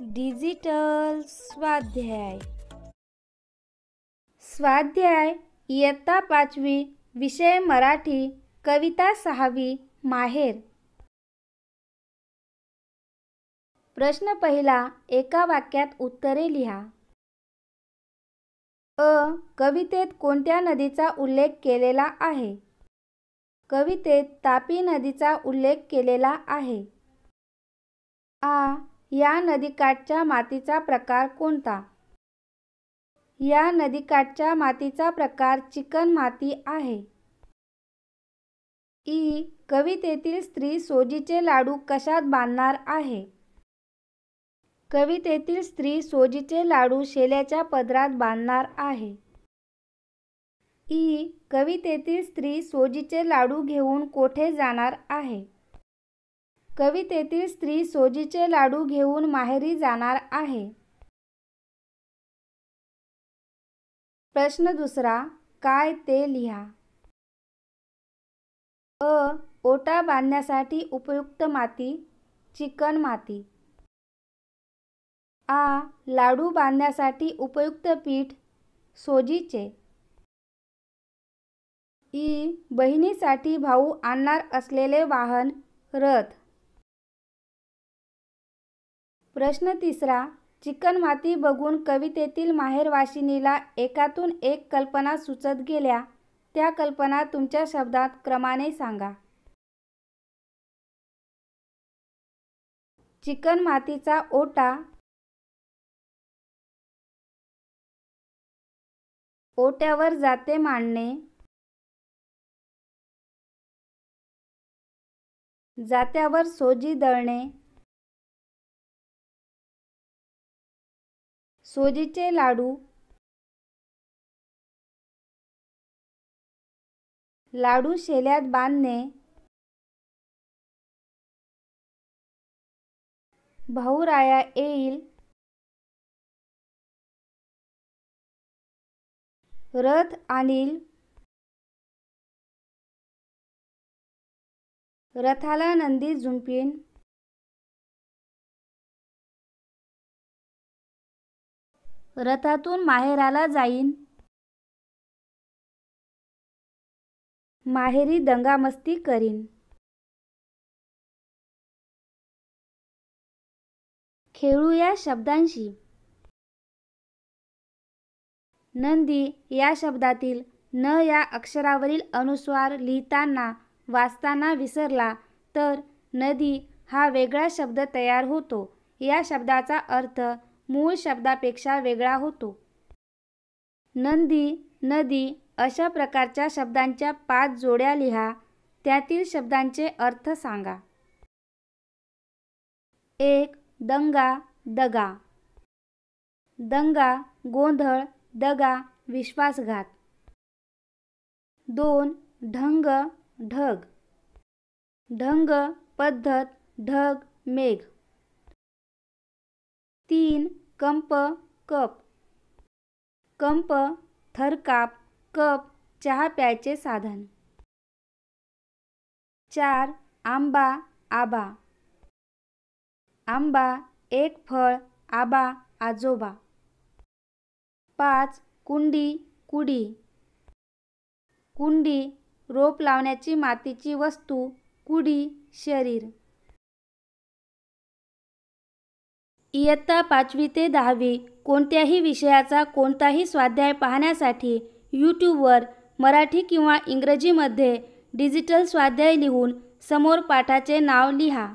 digital स्वाध्याय स्वाध्याय इयत्ता पाचवी विषय मराठी कविता सहावी माहेर प्रश्न पहिला एका वाक्यात उत्तरे लिहा अ कवितेत कोणत्या नदीचा उल्लेख केलेला आहे कवितेत तापी नदीचा उल्लेख केलेला आहे आ या नदीकाठच्या मातीचा प्रकार कोणता या नदीकाठच्या मातीचा प्रकार चिकन माती आहे ई कवितेतील स्त्री सोजीचे लाडू कशात बांधणार आहे कवितेतील स्त्री सोजीचे लाडू शेल्याच्या पदरात बांधणार आहे ई कवितेतील स्त्री सोजीचे लाडू घेऊन कोठे जाणार आहे कवितेतील स्त्री सोजीचे लाडू घेऊन माहेरी जाणार आहे प्रश्न दुसरा काय ते लिहा अ ओटा बांधण्यासाठी उपयुक्त माती चिकन माती आ लाडू बांधण्यासाठी उपयुक्त पीठ सोजीचे ई बहिणीसाठी भाऊ आणणार असलेले वाहन रथ प्रश्न तिसरा चिकन माती बघून कवितेतील माहेरवाशिनीला एकातून एक कल्पना सुचत गेल्या त्या कल्पना तुमच्या शब्दात क्रमाने सांगा चिकन मातीचा ओटा ओट्यावर जाते मांडणे जात्यावर सोजी दळणे सोजीचे लाडू लाडू शेल्यात बांधणे भाऊराया येईल रथ आणील रथाला नंदी झुंपीन रथातून माहेराला जाईन माहेरी दंगामस्ती करीन खेळू या शब्दांशी नंदी या शब्दातील न या अक्षरावरील अनुस्वार लिहिताना वाचताना विसरला तर नदी हा वेगळा शब्द तयार होतो या शब्दाचा अर्थ मूळ शब्दापेक्षा वेगळा होतो नंदी नदी अशा प्रकारच्या शब्दांच्या पाच जोड्या लिहा त्यातील शब्दांचे अर्थ सांगा एक दंगा दगा दंगा गोंधळ दगा विश्वासघात दोन ढंग ढग ढंग पद्धत ढग मेघ तीन कंप कप कंप थरकाप कप चहा प्यायचे साधन चार आंबा आबा आंबा एक फळ आबा आजोबा पाच कुंडी कुडी कुंडी रोप लावण्याची मातीची वस्तू कुडी शरीर इयत्ता पाचवी ते दहावी कोणत्याही विषयाचा कोणताही स्वाध्याय पाहण्यासाठी यूट्यूबवर मराठी किंवा इंग्रजीमध्ये डिजिटल स्वाध्याय लिहून समोर पाठाचे नाव लिहा